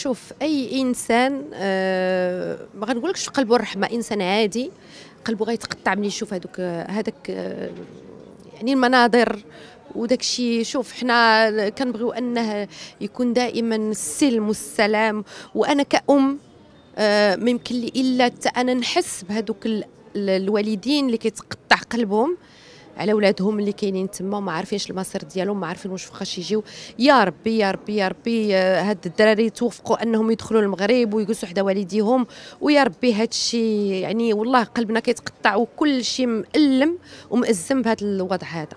شوف اي انسان آه ما غنقولكش في قلبه الرحمه انسان عادي قلبه غيتقطع ملي يشوف هذوك هذاك آه يعني المناظر وداك الشيء شوف حنا كنبغيو انه يكون دائما السلم والسلام وانا كأم آه ما يمكن لي الا انا نحس بهذوك الوالدين اللي كيتقطع قلبهم على ولادهم اللي كاينين تما وما عارفينش المصير ديالهم ما عارفين واش فخاش يجيو يا ربي يا ربي يا ربي آه، هاد الدراري توفقوا انهم يدخلوا المغرب ويجلسوا حدا والديهم ويا ربي هاد الشيء يعني والله قلبنا كيتقطع وكل شيء مألم ومأزم بهذا الوضع هذا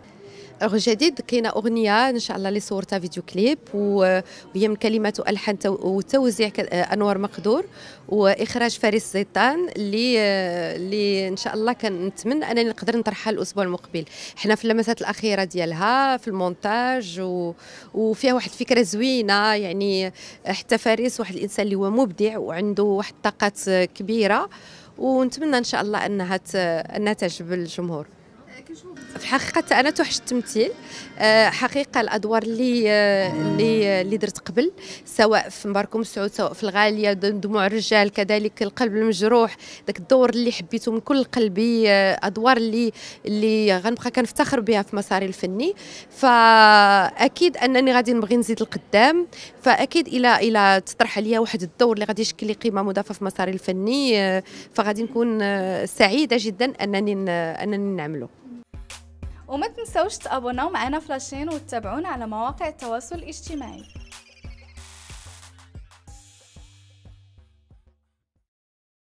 جديد كاينه اغنيه ان شاء الله اللي صورتها فيديو كليب وهي من كلمات والحان وتوزيع انوار مقدور واخراج فارس زيطان اللي اللي ان شاء الله كنتمنى انني نقدر نطرحها الاسبوع المقبل حنا في اللمسات الاخيره ديالها في المونتاج و... وفيها واحد الفكره زوينه يعني حتى فارس واحد الانسان اللي هو مبدع وعنده واحد الطاقات كبيره ونتمنى ان شاء الله انها ت... انها تعجب الجمهور في حقيقة أنا توحش التمثيل أه، حقيقة الأدوار اللي أه، اللي اللي درت قبل سواء في مباركم السعود سواء في الغالية دموع الرجال كذلك القلب المجروح ذاك الدور اللي حبيته من كل قلبي أه، أدوار اللي اللي غنبقى كنفتخر بها في مساري الفني فأكيد أنني غادي نبغي نزيد القدام فأكيد إلى إلى تطرح عليا واحد الدور اللي غادي يشكل لي قيمة مضافة في مساري الفني فغادي نكون سعيدة جدا أنني أنني نعمله وما تنسوش تابوناو معنا فلاشين وتتابعونا على مواقع التواصل الاجتماعي